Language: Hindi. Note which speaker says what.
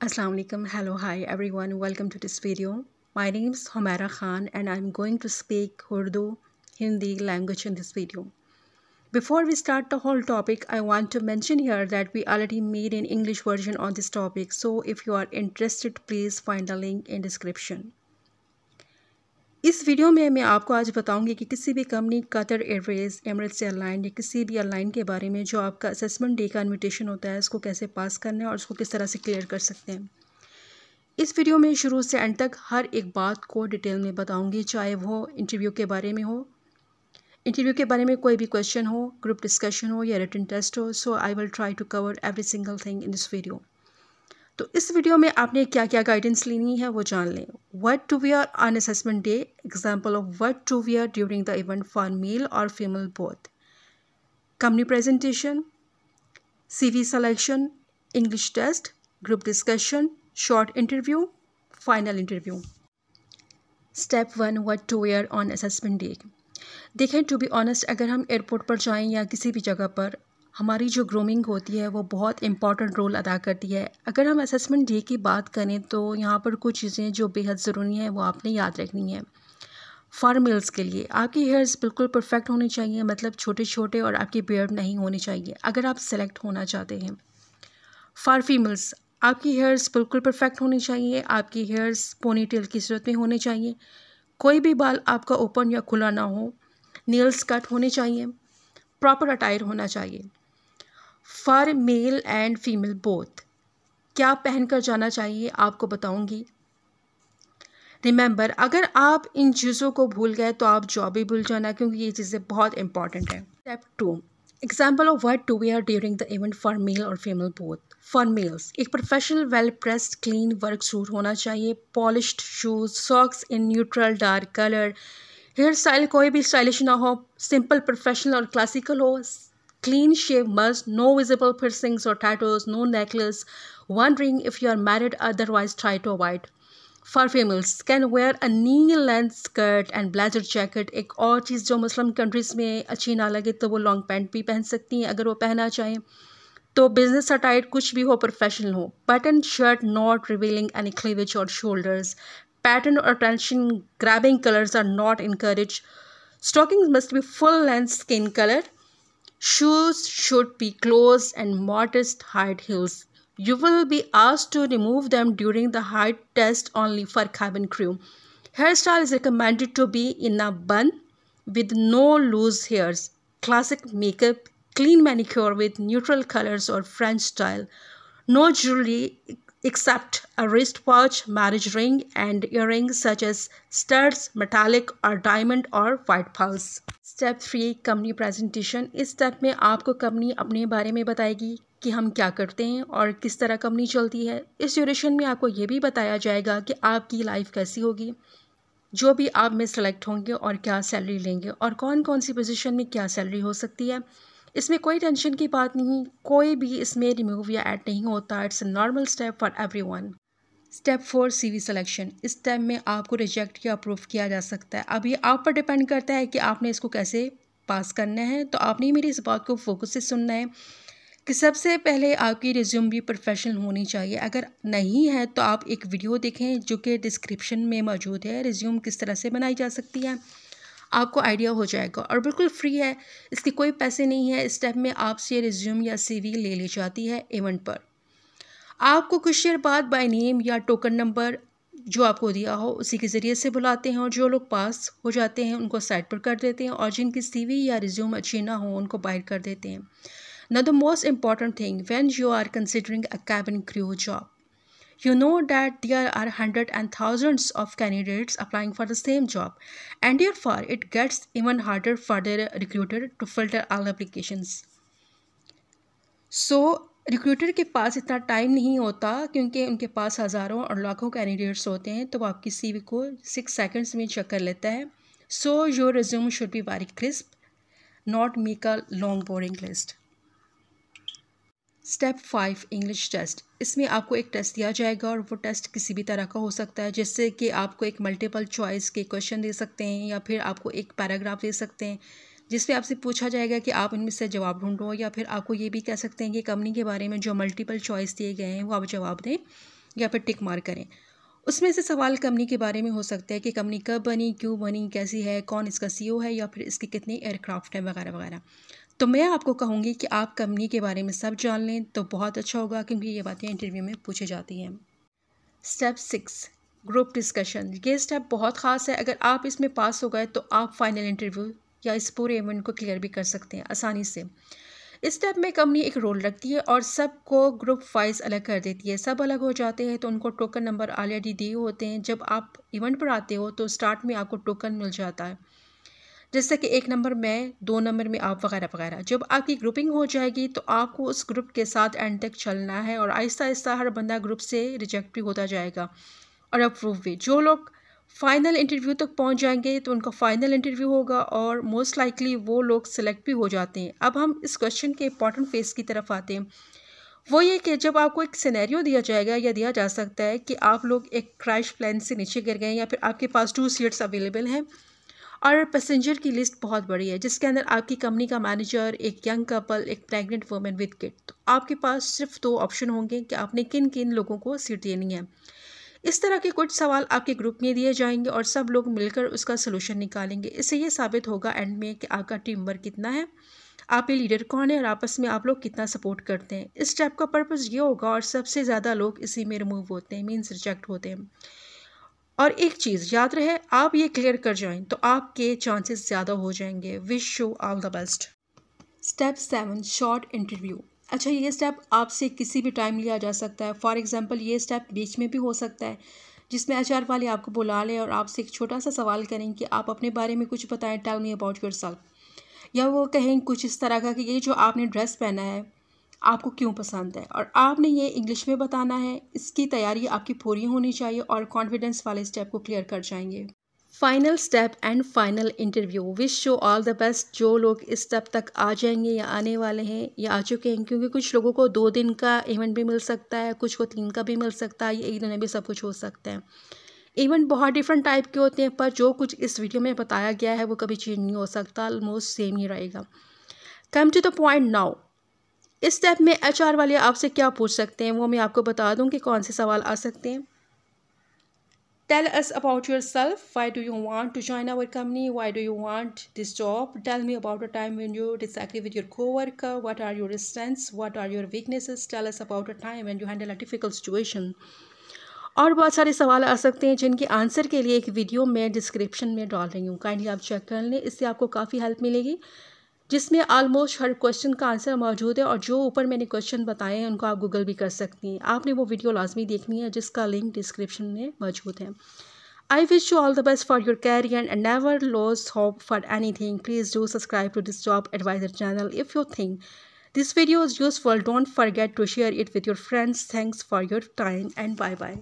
Speaker 1: Assalamu alaikum hello hi everyone welcome to this video my name is Homera Khan and I'm going to speak Urdu Hindi language in this video before we start the whole topic I want to mention here that we already made an English version on this topic so if you are interested please find the link in description इस वीडियो में मैं आपको आज बताऊंगी कि किसी भी company Qatar Airways Emirates airline या किसी भी एयरलाइन के बारे में जो आपका असेसमेंट डे का इन्विटेशन होता है उसको कैसे पास करना है और उसको किस तरह से क्लियर कर सकते हैं इस वीडियो में शुरू से एंड तक हर एक बात को डिटेल में बताऊँगी चाहे वो इंटरव्यू के बारे में हो इंटरव्यू के बारे में कोई भी क्वेश्चन हो ग्रुप डिस्कशन हो या रिटर्न टेस्ट हो so I will try to cover every single thing in this video तो इस वीडियो में आपने क्या क्या गाइडेंस लेनी है वो जान लें what to wear on assessment day example of what to wear during the event for male or female both company presentation cv selection english test group discussion short interview final interview step one what to wear on assessment day देखें टू बी ऑनेस्ट अगर हम एयरपोर्ट पर जाएं या किसी भी जगह पर हमारी जो ग्रूमिंग होती है वो बहुत इम्पॉर्टेंट रोल अदा करती है अगर हम असेसमेंट डे की बात करें तो यहाँ पर कुछ चीज़ें जो बेहद ज़रूरी हैं वो आपने याद रखनी है मेल्स के लिए आपकी हेयर्स बिल्कुल परफेक्ट होने चाहिए मतलब छोटे छोटे और आपकी बियर्ड नहीं होने चाहिए अगर आप सेलेक्ट होना चाहते हैं फॉर फीमेल्स आपकी हेयर्स बिल्कुल परफेक्ट होने चाहिए आपकी हेयर्स पोनीटेल की सूरत में होने चाहिए कोई भी बाल आपका ओपन या खुला ना हो नील्स कट होने चाहिए प्रॉपर अटायर होना चाहिए for male and female both क्या पहन कर जाना चाहिए आपको बताऊंगी रिमेंबर अगर आप इन चीज़ों को भूल गए तो आप जॉब ही भूल जाना क्योंकि ये चीज़ें बहुत इंपॉर्टेंट हैं step two example of what to wear during the event for male और फीमेल बोथ फॉर मेल्स एक professional well pressed clean work suit होना चाहिए polished shoes socks in neutral dark colour hair style कोई भी स्टाइलिश ना हो सिंपल प्रोफेशनल और क्लासिकल हो clean shave must, no visible piercings or tattoos, no necklace, wondering if you are married, otherwise try to avoid. For females, can wear a knee-length skirt and blazer jacket. एक और चीज़ जो मुस्लिम कंट्रीज़ में अच्छी ना लगे तो वो लॉन्ग पैंट भी पहन सकती हैं अगर वो पहनना चाहें तो बिजनेस अटायर कुछ भी हो प्रोफेशनल हो button shirt not revealing any cleavage और शोल्डर्स पैटर्न और attention grabbing colours are not encourage stocking must be full length skin colour Shoes should be closed and modest height heels. You will be asked to remove them during the height test only for cabin crew. Hairstyle is recommended to be in a bun with no loose hairs. Classic makeup, clean manicure with neutral colors or French style. No jewelry except a wristwatch, marriage ring, and earrings such as studs, metallic or diamond और white pearls. Step three company presentation इस स्टेप में आपको कंपनी अपने बारे में बताएगी कि हम क्या करते हैं और किस तरह कंपनी चलती है इस ड्यूरेशन में आपको ये भी बताया जाएगा कि आपकी लाइफ कैसी होगी जो भी आप में सेलेक्ट होंगे और क्या सैलरी लेंगे और कौन कौन सी पोजीशन में क्या सैलरी हो सकती है इसमें कोई टेंशन की बात नहीं कोई भी इसमें रिमूव या ऐड नहीं होता it's a normal step for everyone step four CV selection इस स्टेप में आपको रिजेक्ट या अप्रूव किया जा सकता है अब ये आप पर डिपेंड करता है कि आपने इसको कैसे पास करना है तो आपने मेरी इस बात को फोकस से सुनना है कि सबसे पहले आपकी रिज्यूम भी प्रोफेशनल होनी चाहिए अगर नहीं है तो आप एक वीडियो देखें जो कि डिस्क्रिप्शन में मौजूद है रिज्यूम किस तरह से बनाई जा सकती है आपको आइडिया हो जाएगा और बिल्कुल फ्री है इसके कोई पैसे नहीं है इस स्टेप में आपसे रिज्यूम या सीवी ले ली जाती है इवेंट पर आपको कुछ देर बाद बाय नेम या टोकन नंबर जो आपको दिया हो उसी के ज़रिए से बुलाते हैं और जो लोग पास हो जाते हैं उनको साइड पर कर देते हैं और जिनकी सी या रिज्यूम अच्छी ना हो उनको बाहर कर देते हैं न the most important thing when you are considering a cabin crew job you know that there are hundreds and thousands of candidates applying for the same job and therefore it gets even harder for the recruiter to filter all applications so, recruiter के पास इतना टाइम नहीं होता क्योंकि उनके पास हज़ारों और लाखों कैंडिडेट्स होते हैं तो वो आपकी सी वी को सिक्स सेकेंड्स में चेक कर लेता है so your resume should be very crisp not make a long boring list step five English test इसमें आपको एक टेस्ट दिया जाएगा और वो टेस्ट किसी भी तरह का हो सकता है जैसे कि आपको एक मल्टीपल चॉइस के क्वेश्चन दे सकते हैं या फिर आपको एक पैराग्राफ दे सकते हैं जिसपे आपसे पूछा जाएगा कि आप इनमें से जवाब ढूंढो या फिर आपको ये भी कह सकते हैं कि कंपनी के बारे में जो मल्टीपल चॉइस दिए गए हैं वो आप जवाब दें या फिर टिक मार करें उसमें से सवाल कंपनी के बारे में हो सकता है कि कंपनी कब बनी क्यों बनी कैसी है कौन इसका सीईओ e है या फिर इसके कितने एयरक्राफ्ट हैं वगैरह वगैरह तो मैं आपको कहूँगी कि आप कंपनी के बारे में सब जान लें तो बहुत अच्छा होगा क्योंकि ये बातें इंटरव्यू में पूछी जाती हैं स्टेप सिक्स ग्रुप डिस्कशन ये स्टेप बहुत ख़ास है अगर आप इसमें पास हो गए तो आप फाइनल इंटरव्यू या इस पूरे इवेंट को क्लियर भी कर सकते हैं आसानी से इस स्टेप में कंपनी एक रोल रखती है और सबको ग्रुप वाइज अलग कर देती है सब अलग हो जाते हैं तो उनको टोकन नंबर ऑलरेडी दिए होते हैं जब आप इवेंट पर आते हो तो स्टार्ट में आपको टोकन मिल जाता है जैसे कि एक नंबर में दो नंबर में आप वगैरह वगैरह जब आपकी ग्रुपिंग हो जाएगी तो आपको उस ग्रुप के साथ एंड तक चलना है और आहिस्ता आहिस्ता हर बंदा ग्रुप से रिजेक्ट भी होता जाएगा और अप्रूव भी जो लोग फाइनल इंटरव्यू तक पहुंच जाएंगे तो उनका फाइनल इंटरव्यू होगा और मोस्ट लाइकली वो लोग सेलेक्ट भी हो जाते हैं अब हम इस क्वेश्चन के इंपॉर्टेंट फेस की तरफ आते हैं वो ये कि जब आपको एक सिनेरियो दिया जाएगा या दिया जा सकता है कि आप लोग एक क्रैश प्लान से नीचे गिर गए या फिर आपके पास टू सीट्स अवेलेबल हैं और पैसेंजर की लिस्ट बहुत बड़ी है जिसके अंदर आपकी कंपनी का मैनेजर एक यंग कपल एक प्रेगनेंट वुमेन विद किड तो आपके पास सिर्फ दो ऑप्शन होंगे कि आपने किन किन लोगों को सीट देनी है इस तरह के कुछ सवाल आपके ग्रुप में दिए जाएंगे और सब लोग मिलकर उसका सलूशन निकालेंगे इससे ये साबित होगा एंड में कि आपका टीम वर्क कितना है आपके लीडर कौन है और आपस में आप लोग कितना सपोर्ट करते हैं इस स्टेप का पर्पज़ ये होगा और सबसे ज़्यादा लोग इसी में रिमूव होते हैं मीन्स रिजेक्ट होते हैं और एक चीज़ याद रहे आप ये क्लियर कर जाएं तो आपके चांसेस ज़्यादा हो जाएंगे wish you all the best step seven short interview अच्छा ये स्टेप आपसे किसी भी टाइम लिया जा सकता है फॉर एग्ज़ाम्पल ये स्टेप बीच में भी हो सकता है जिसमें एच वाले आपको बुला लें और आपसे एक छोटा सा सवाल करें कि आप अपने बारे में कुछ बताएं टेल मी अबाउट योर या वो कहें कुछ इस तरह का कि ये जो आपने ड्रेस पहना है आपको क्यों पसंद है और आपने ये इंग्लिश में बताना है इसकी तैयारी आपकी पूरी होनी चाहिए और कॉन्फिडेंस वाले स्टेप को क्लियर कर जाएंगे final step and final interview wish show all the best जो लोग इस स्टेप तक आ जाएंगे या आने वाले हैं या आ चुके हैं क्योंकि कुछ लोगों को दो दिन का इवेंट भी मिल सकता है कुछ को तीन का भी मिल सकता है एक दिन में भी सब कुछ हो सकता है इवेंट बहुत डिफरेंट टाइप के होते हैं पर जो कुछ इस वीडियो में बताया गया है वो कभी चेंज नहीं हो सकता ऑलमोस्ट सेम ही रहेगा come to the point now इस स्टेप में एच आर वाले आपसे क्या पूछ सकते हैं वो मैं आपको बता दूँ कि कौन से सवाल आ सकते हैं tell us about yourself why do you want to join our company why do you want this job tell me about a time you you with your co work what are your strengths what are your weaknesses tell us about a time when you handle a difficult situation और बहुत सारे सवाल आ सकते हैं जिनके आंसर के लिए एक वीडियो मैं डिस्क्रिप्शन में डाल रही हूँ काइंडली आप चेक कर लें इससे आपको काफ़ी हेल्प मिलेगी जिसमें आलमोस्ट हर क्वेश्चन का आंसर मौजूद है और जो ऊपर मैंने क्वेश्चन बताए हैं उनको आप गूगल भी कर सकती हैं आपने वो वीडियो लाजमी देखनी है जिसका लिंक डिस्क्रिप्शन में मौजूद है I wish you all the best for your career and never lose hope for anything. Please do subscribe to this Job Advisor channel if you think this video is useful. Don't forget to share it with your friends. Thanks for your time and bye bye.